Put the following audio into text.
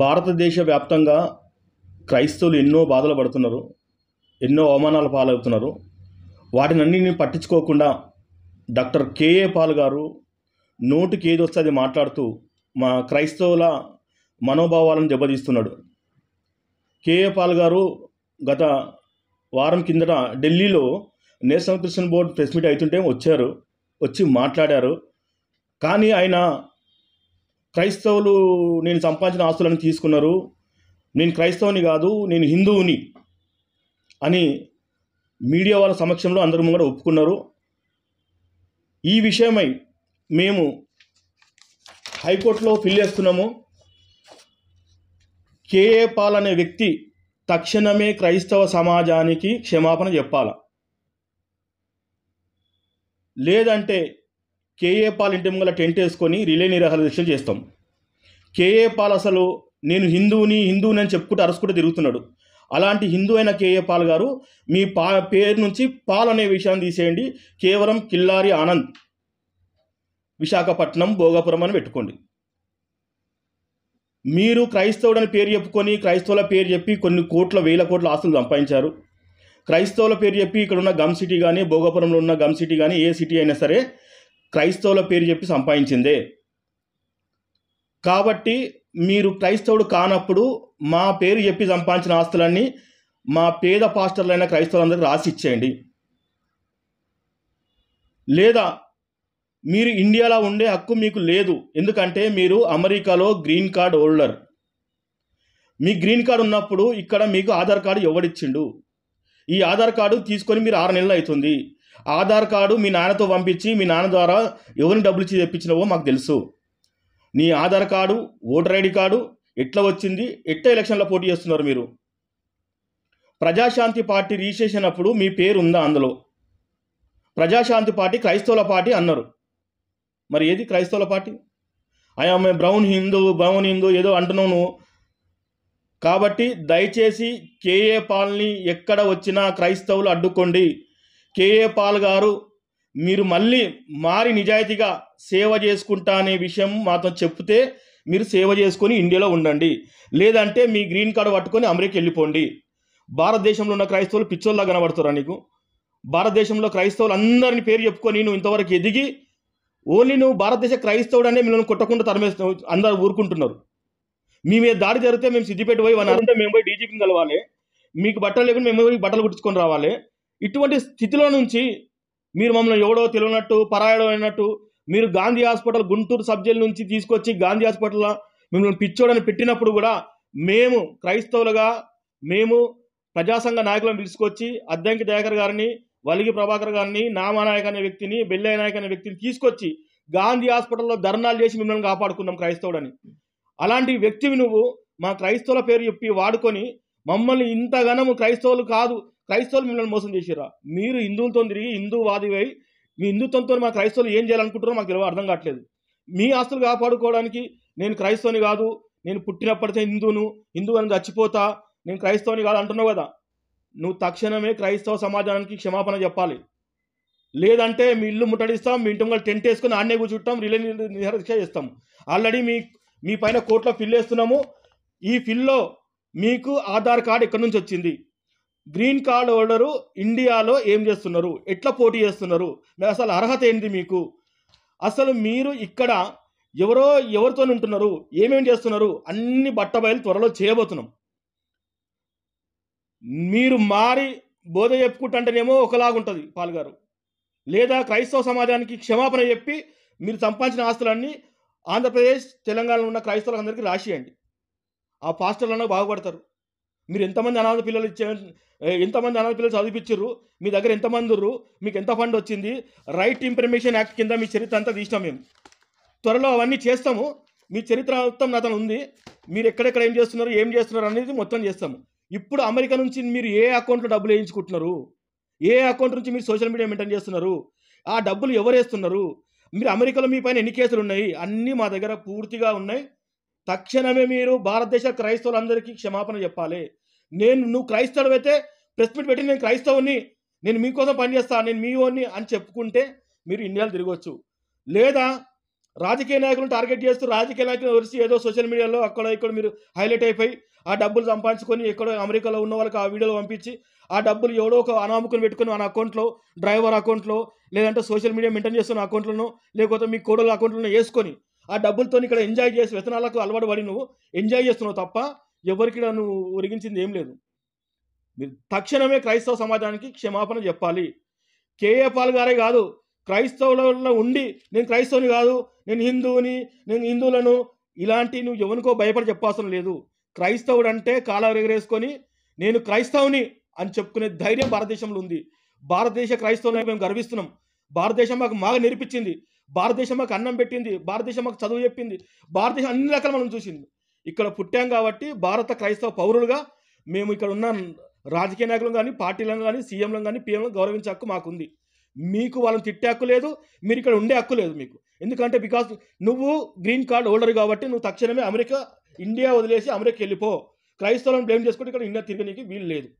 భారతదేశ వ్యాప్తంగా క్రైస్తవులు ఎన్నో బాధలు పడుతున్నారు ఎన్నో అవమానాల పాలవుతున్నారు వాటినన్నింటినీ పట్టించుకోకుండా డాక్టర్ కేఏ పాల్ గారు నోటికి ఏది వస్తుంది మాట్లాడుతూ మా క్రైస్తవుల మనోభావాలను దెబ్బతీస్తున్నాడు కేఏ పాల్ గారు గత వారం కిందట ఢిల్లీలో national christian board press meet అవుతుంటే వచ్చారు వచ్చి మాట్లాడారు కానీ ఆయన క్రైస్తవులు నేను సంపాదించిన ఆస్తులను తీసుకున్నారు నేను క్రైస్తవుని కాదు నేను హిందువుని అని మీడియా వాళ్ళ సమక్షంలో అందరూ ముందర ఒప్పుకున్నారు ఈ విషయమై మేము హైకోర్టులో ఫిల్ చేస్తున్నాము కేఏ పాల్ అనే వ్యక్తి తక్షణమే క్రైస్తవ సమాజానికి క్షమాపణ చెప్పాల లేదంటే కేఏ పాల్ ఇంటి ముంగల టెంట్ వేసుకొని రిలే నిరాహార దీక్షలు చేస్తాం కేఏ పాల్ అసలు నేను హిందువుని హిందువుని అని చెప్పుకుంటూ అరుచుకుంటూ తిరుగుతున్నాడు అలాంటి హిందూ అయిన కేఏ పాల్ గారు మీ పా పేరు నుంచి పాల్ అనే విషయాన్ని తీసేయండి కేవలం కిల్లారి ఆనంద్ విశాఖపట్నం భోగాపురం అని పెట్టుకోండి మీరు క్రైస్తవుడని పేరు చెప్పుకొని క్రైస్తవుల పేరు చెప్పి కొన్ని కోట్ల వేల కోట్ల ఆస్తులు సంపాదించారు క్రైస్తవుల పేరు చెప్పి ఇక్కడ ఉన్న గమ్ సిటీ కానీ భోగాపురంలో ఉన్న గమ్ సిటీ కానీ ఏ సిటీ అయినా సరే క్రైస్తవుల పేరు చెప్పి సంపాదించిందే కాబట్టి మీరు క్రైస్తవుడు కానప్పుడు మా పేరు చెప్పి సంపాదించిన ఆస్తులన్నీ మా పేద పాస్టర్లైన క్రైస్తవులందరికీ రాసి ఇచ్చేయండి లేదా మీరు ఇండియాలో ఉండే హక్కు మీకు లేదు ఎందుకంటే మీరు అమెరికాలో గ్రీన్ కార్డ్ హోల్డర్ మీ గ్రీన్ కార్డు ఉన్నప్పుడు ఇక్కడ మీకు ఆధార్ కార్డు ఎవడిచ్చిండు ఈ ఆధార్ కార్డు తీసుకొని మీరు ఆరు నెలలు అవుతుంది ఆధార్ కార్డు మీ నాన్నతో పంపించి మీ నాన్న ద్వారా ఎవరిని డబ్బులు ఇచ్చి తెప్పించినవో మాకు తెలుసు నీ Aadhaar card voter ID card ఎట్లా వచ్చింది ఎట్ట ఎలక్షన్లో పోటీ చేస్తున్నారు మీరు ప్రజాశాంతి పార్టీ రిజిస్ట్రేషన్ అప్పుడు మీ పేరు ఉందా అందులో ప్రజాశాంతి పార్టీ క్రైస్తవుల పార్టీ అన్నారు మరి ఏది క్రైస్తవుల పార్టీ ఆయన బ్రౌన్ హిందూ బ్రౌన్ హిందూ ఏదో అంటున్నాను కాబట్టి దయచేసి కేఏ పాల్ని ఎక్కడ వచ్చినా క్రైస్తవులు అడ్డుకోండి కేఏ పాల్ గారు మీరు మళ్ళీ మారి నిజాయితీగా సేవ చేసుకుంటా అనే విషయం మాతో చెప్తే మీరు సేవ చేసుకొని ఇండియాలో ఉండండి లేదంటే మీ గ్రీన్ కార్డు పట్టుకొని అమెరికా వెళ్ళిపోండి భారతదేశంలో ఉన్న క్రైస్తవులు పిచ్చోల్లా కనబడుతున్నారు నీకు భారతదేశంలో క్రైస్తవులు అందరిని పేరు చెప్పుకొని నువ్వు ఇంతవరకు ఎదిగి ఓన్లీ నువ్వు భారతదేశ క్రైస్తవుడనే మిమ్మల్ని కొట్టకుండా తరమేస్తావు అందరు ఊరుకుంటున్నారు మీ మీద దాడి జరిగితే మేము సిద్ధిపేట పోయి వన్ అంటే మేము పోయి డీజీపీని కలవాలి మీకు బట్టలు లేకుండా మేము పోయి బట్టలు కుట్టించుకొని రావాలి ఇటువంటి స్థితిలో నుంచి మీరు మమ్మల్ని ఎవడో తెలియనట్టు పరాయడం అయినట్టు మీరు గాంధీ హాస్పిటల్ గుంటూరు సబ్జెక్ట్ నుంచి తీసుకొచ్చి గాంధీ హాస్పిటల్లో మిమ్మల్ని పిచ్చోడని పెట్టినప్పుడు కూడా మేము క్రైస్తవులుగా మేము ప్రజాసంఘ నాయకులను పిలుచుకొచ్చి అద్దంకి దయాకర్ గారిని వలిగి ప్రభాకర్ గారిని నామానాయక్ అనే వ్యక్తిని బెల్లయ్య నాయక్ అనే వ్యక్తిని తీసుకొచ్చి గాంధీ హాస్పిటల్లో ధర్నాలు చేసి మిమ్మల్ని కాపాడుకున్నాం క్రైస్తవుడని అలాంటి వ్యక్తివి నువ్వు మా క్రైస్తవుల పేరు చెప్పి వాడుకొని మమ్మల్ని ఇంతగానము క్రైస్తవులు కాదు క్రైస్తవులు మిమ్మల్ని మోసం చేసిరా మీరు హిందువులతో తిరిగి హిందూవాది అయి మీ హిందుత్వంతో మా క్రైస్తవులు ఏం చేయాలనుకుంటారో మాకు తెలియ అర్థం కావట్లేదు మీ ఆస్తులు కాపాడుకోవడానికి నేను క్రైస్తవుని కాదు నేను పుట్టినప్పటికే హిందువును హిందువు అని చచ్చిపోతా నేను క్రైస్తవుని కాదు అంటున్నావు కదా నువ్వు తక్షణమే క్రైస్తవ సమాజానికి క్షమాపణ చెప్పాలి లేదంటే మీ ఇల్లు ముట్టడిస్తాం మీ ఇంటి ముందు టెంట్ వేసుకుని ఆడనే కూర్చుంటాం రిలే నిరీక్ష చేస్తాం ఆల్రెడీ మీ మీ పైన కోర్టులో ఫిల్ వేస్తున్నాము ఈ ఫిల్లో మీకు ఆధార్ కార్డు ఎక్కడి నుంచి వచ్చింది గ్రీన్ కార్డ్ హోల్డరు ఇండియాలో ఏం చేస్తున్నారు ఎట్లా పోటీ చేస్తున్నారు అసలు అర్హత ఏంటి మీకు అసలు మీరు ఇక్కడ ఎవరో ఎవరితో ఉంటున్నారు ఏమేమి చేస్తున్నారు అన్ని బట్టబయలు త్వరలో చేయబోతున్నాం మీరు మారి బోధ చెప్పుకుంటుంటేనేమో ఒకలాగుంటుంది పాల్గారు లేదా క్రైస్తవ సమాజానికి క్షమాపణ చెప్పి మీరు సంపాదించిన ఆస్తులన్నీ ఆంధ్రప్రదేశ్ తెలంగాణలో ఉన్న క్రైస్తవులందరికీ రాసియండి ఆ పాస్టర్లను బాగుపడతారు మీరు ఎంతమంది అనాథ పిల్లలు ఇచ్చే ఎంతమంది అనాథ పిల్లలు చదివించారు మీ దగ్గర ఎంతమంది ఉర్రు మీకు ఎంత ఫండ్ వచ్చింది రైట్ ఇన్ఫర్మేషన్ యాక్ట్ కింద మీ చరిత్ర అంతా తీసినాం మేము త్వరలో అవన్నీ చేస్తాము మీ చరిత్ర మొత్తం నాతను ఉంది మీరు ఎక్కడెక్కడ ఏం చేస్తున్నారు ఏం చేస్తున్నారు అనేది మొత్తం చేస్తాము ఇప్పుడు అమెరికా నుంచి మీరు ఏ అకౌంట్లో డబ్బులు వేయించుకుంటున్నారు ఏ అకౌంట్ నుంచి మీరు సోషల్ మీడియా మెయింటైన్ చేస్తున్నారు ఆ డబ్బులు ఎవరు వేస్తున్నారు మీరు అమెరికాలో మీ పైన ఎన్ని కేసులు ఉన్నాయి అన్నీ మా దగ్గర పూర్తిగా ఉన్నాయి తక్షణమే మీరు భారతదేశ క్రైస్తవులందరికీ క్షమాపణ చెప్పాలి నేను నువ్వు క్రైస్తవుడైతే ప్రెస్ మీట్ పెట్టి నేను క్రైస్తవుని నేను మీకోసం పనిచేస్తాను నేను మీ ఓన్ని అని చెప్పుకుంటే మీరు ఇండియాలో తిరగవచ్చు లేదా రాజకీయ నాయకులను టార్గెట్ చేస్తూ రాజకీయ నాయకులు వరిసి ఏదో సోషల్ మీడియాలో అక్కడ ఇక్కడ మీరు హైలైట్ అయిపోయి ఆ డబ్బులు సంపాదించుకొని ఎక్కడో అమెరికాలో ఉన్న వాళ్ళకి ఆ వీడియోలు పంపించి ఆ డబ్బులు ఎవడో ఒక అనామకుని పెట్టుకుని మన అకౌంట్లో డ్రైవర్ అకౌంట్లో లేదంటే సోషల్ మీడియా మెయింటైన్ చేస్తున్న అకౌంట్లను లేకపోతే మీ కోడల అకౌంట్లను వేసుకొని ఆ డబ్బులతో ఇక్కడ ఎంజాయ్ చేసి వ్యతనాలకు అలవాటు పడి నువ్వు ఎంజాయ్ చేస్తున్నావు తప్ప ఎవరికి నువ్వు ఒరిగించింది ఏం లేదు మీరు తక్షణమే క్రైస్తవ సమాజానికి క్షమాపణ చెప్పాలి కేఏ పాల్ గారే కాదు క్రైస్తవులలో ఉండి నేను క్రైస్తవుని కాదు నేను హిందువుని నేను హిందువులను ఇలాంటి నువ్వు ఎవరికో భయపడి చెప్పాల్సిన లేదు క్రైస్తవుడు అంటే కాలం ఎగరేసుకొని నేను క్రైస్తవుని అని చెప్పుకునే ధైర్యం భారతదేశంలో ఉంది భారతదేశ క్రైస్తవులను మేము గర్విస్తున్నాం భారతదేశం మాకు మాగా నేర్పించింది భారతదేశం మాకు అన్నం పెట్టింది భారతదేశం మాకు చదువు చెప్పింది భారతదేశం అన్ని రకాల మనం చూసింది ఇక్కడ పుట్టాం కాబట్టి భారత క్రైస్తవ పౌరులుగా మేము ఇక్కడ ఉన్న రాజకీయ నాయకులను కానీ పార్టీలను కానీ సీఎంలను కానీ పీఎంలను గౌరవించే హక్కు మాకుంది మీకు వాళ్ళని తిట్టే హక్కు లేదు మీరు ఇక్కడ ఉండే హక్కు లేదు మీకు ఎందుకంటే బికాస్ నువ్వు గ్రీన్ కార్డ్ హోల్డర్ కాబట్టి నువ్వు తక్షణమే అమెరికా ఇండియా వదిలేసి అమెరికా వెళ్ళిపో క్రైస్తవులను బ్లేమ్ చేసుకుంటే ఇక్కడ ఇండియా తిరగనీకి వీలు లేదు